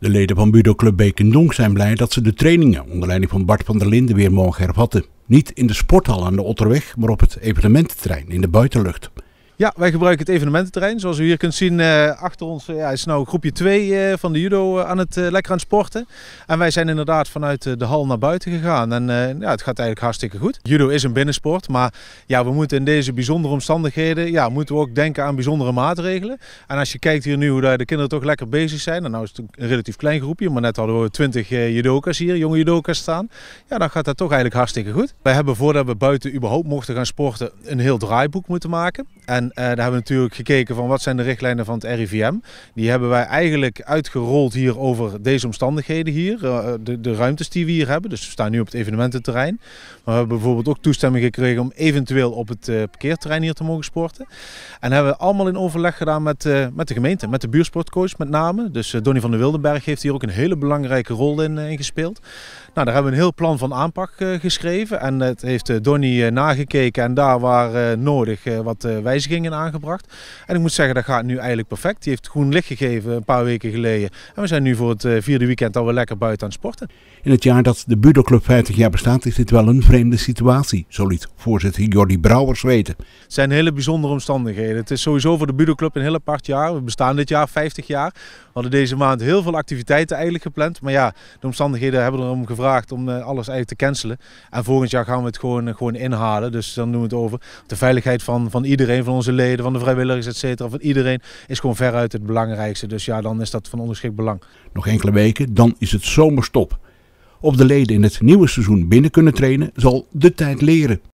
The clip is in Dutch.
De leden van Budo Club Bekendonk zijn blij dat ze de trainingen onder leiding van Bart van der Linden weer mogen hervatten. Niet in de sporthal aan de Otterweg, maar op het evenemententerrein in de buitenlucht. Ja, wij gebruiken het evenemententerrein. Zoals u hier kunt zien uh, achter ons eh, ja, is nou groepje 2 eh, van de judo aan het lekker aan sporten. En wij zijn inderdaad vanuit de hal naar buiten gegaan. En ja, het gaat eigenlijk hartstikke goed. Judo is een binnensport, maar ja, we moeten in deze bijzondere omstandigheden ja, moeten we ook denken aan bijzondere maatregelen. En als je kijkt hier nu hoe de kinderen toch lekker bezig zijn. En nou is het een relatief klein groepje, maar net hadden we 20 judoka's hier, jonge judoka's staan. Ja, dan gaat dat toch eigenlijk hartstikke goed. Wij hebben voordat we buiten überhaupt mochten gaan sporten een heel draaiboek moeten maken. En eh, daar hebben we natuurlijk gekeken van wat zijn de richtlijnen van het RIVM. Die hebben wij eigenlijk uitgerold hier over deze omstandigheden hier. Eh, de, de ruimtes die we hier hebben. Dus we staan nu op het evenemententerrein. Maar we hebben bijvoorbeeld ook toestemming gekregen om eventueel op het eh, parkeerterrein hier te mogen sporten. En hebben we allemaal in overleg gedaan met, met de gemeente, met de buursportcoach met name. Dus Donny van der Wildenberg heeft hier ook een hele belangrijke rol in, in gespeeld. Nou, daar hebben we een heel plan van aanpak geschreven. En het heeft Donny nagekeken en daar waar nodig wat wijzigingen aangebracht. En ik moet zeggen, dat gaat nu eigenlijk perfect. Die heeft groen licht gegeven een paar weken geleden. En we zijn nu voor het eh, vierde weekend alweer lekker buiten aan het sporten. In het jaar dat de Budo Club 50 jaar bestaat, is dit wel een vreemde situatie. Zo liet voorzitter Jordi Brouwers weten. Het zijn hele bijzondere omstandigheden. Het is sowieso voor de Budo Club een heel apart jaar. We bestaan dit jaar 50 jaar. We hadden deze maand heel veel activiteiten eigenlijk gepland. Maar ja, de omstandigheden hebben erom gevraagd om eh, alles eigenlijk te cancelen. En volgend jaar gaan we het gewoon, eh, gewoon inhalen. Dus dan doen we het over de veiligheid van, van iedereen van ons onze leden, van de vrijwilligers, etc. cetera, van iedereen, is gewoon veruit het belangrijkste. Dus ja, dan is dat van onderschik belang. Nog enkele weken, dan is het zomerstop. Of de leden in het nieuwe seizoen binnen kunnen trainen, zal de tijd leren.